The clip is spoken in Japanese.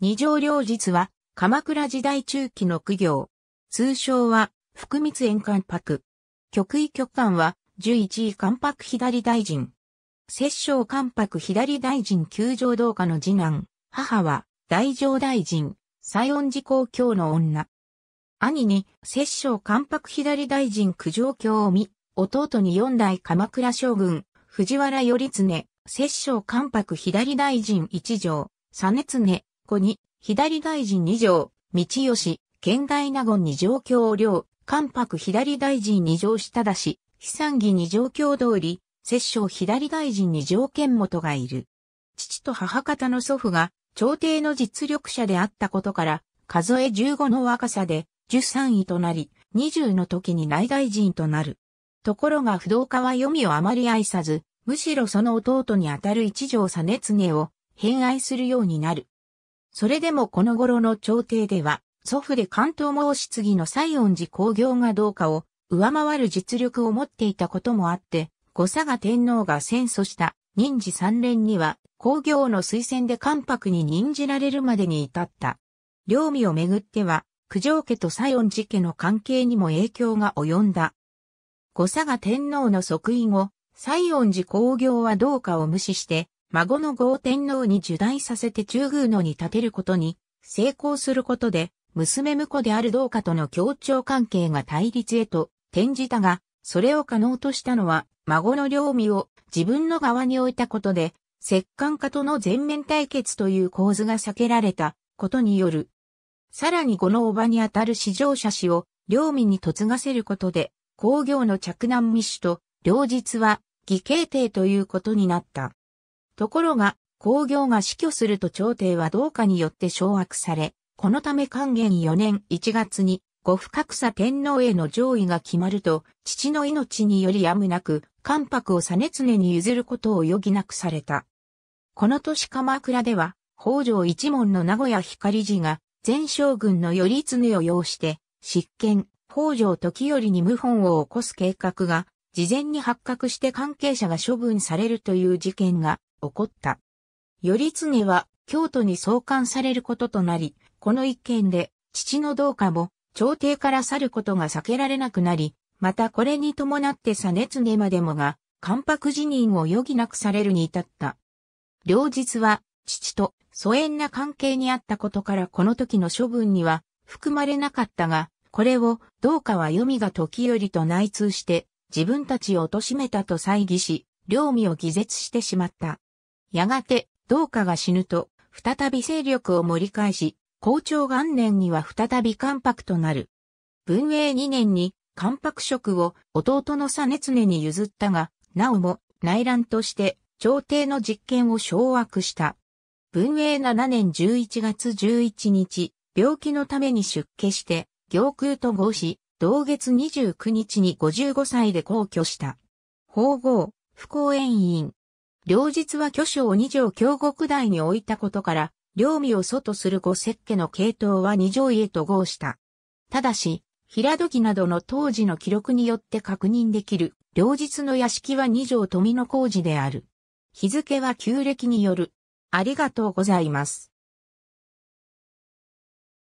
二条両日は、鎌倉時代中期の苦行。通称は、福密園関白。極意局官は、十一位関白左大臣。摂政関白左大臣九条同家の次男。母は、大乗大臣、西恩寺公卿の女。兄に、摂政関白左大臣九条卿を見、弟に四代鎌倉将軍、藤原頼常、摂政関白左大臣一条、実常、子に、左大臣二条、道義、県大納言二条京領、関白左大臣二条下だし、悲惨義二条京通り、摂政左大臣二条剣元がいる。父と母方の祖父が、朝廷の実力者であったことから、数え15の若さで、13位となり、20の時に内大臣となる。ところが不動家は読みをあまり愛さず、むしろその弟にあたる一条さつねを偏愛するようになる。それでもこの頃の朝廷では、祖父で関東申し継ぎの西恩寺工業がどうかを上回る実力を持っていたこともあって、五佐賀天皇が戦争した任事三連には、工業の推薦で関白に任じられるまでに至った。領味をめぐっては、九条家と西恩寺家の関係にも影響が及んだ。五佐賀天皇の即位後、西恩寺工業はどうかを無視して、孫の豪天皇に受代させて中宮のに立てることに成功することで、娘婿である同家との協調関係が対立へと転じたが、それを可能としたのは、孫の領味を自分の側に置いたことで、摂関家との全面対決という構図が避けられたことによる。さらに後の叔母にあたる史上者氏を領味に嫁がせることで、工業の着難未主と両日は義兄弟ということになった。ところが、工業が死去すると朝廷は同化によって掌握され、このため還元4年1月に、五不格差天皇への上位が決まると、父の命によりやむなく、関白を実常に譲ることを余儀なくされた。この年鎌倉では、北条一門の名古屋光寺が、前将軍の頼常を要して、執権、北条時頼に謀反を起こす計画が、事前に発覚して関係者が処分されるという事件が起こった。頼常は京都に送還されることとなり、この一件で父のう家も朝廷から去ることが避けられなくなり、またこれに伴って熱常までもが、関白辞任を余儀なくされるに至った。両日は、父と疎遠な関係にあったことからこの時の処分には含まれなかったが、これをどうかは読みが時よりと内通して、自分たちを貶めたと猜疑し、両味を偽絶してしまった。やがて、うかが死ぬと、再び勢力を盛り返し、校長元年には再び関白となる。文永2年に関白職を弟の実常に譲ったが、なおも内乱として朝廷の実権を掌握した。文永7年11月11日、病気のために出家して、行空と合し、同月29日に55歳で皇居した。法号、不公園院、両日は巨匠を二条京極大に置いたことから、両身を祖とする五石家の系統は二条家と合した。ただし、平戸記などの当時の記録によって確認できる、両日の屋敷は二条富の工事である。日付は旧暦による。ありがとうございます。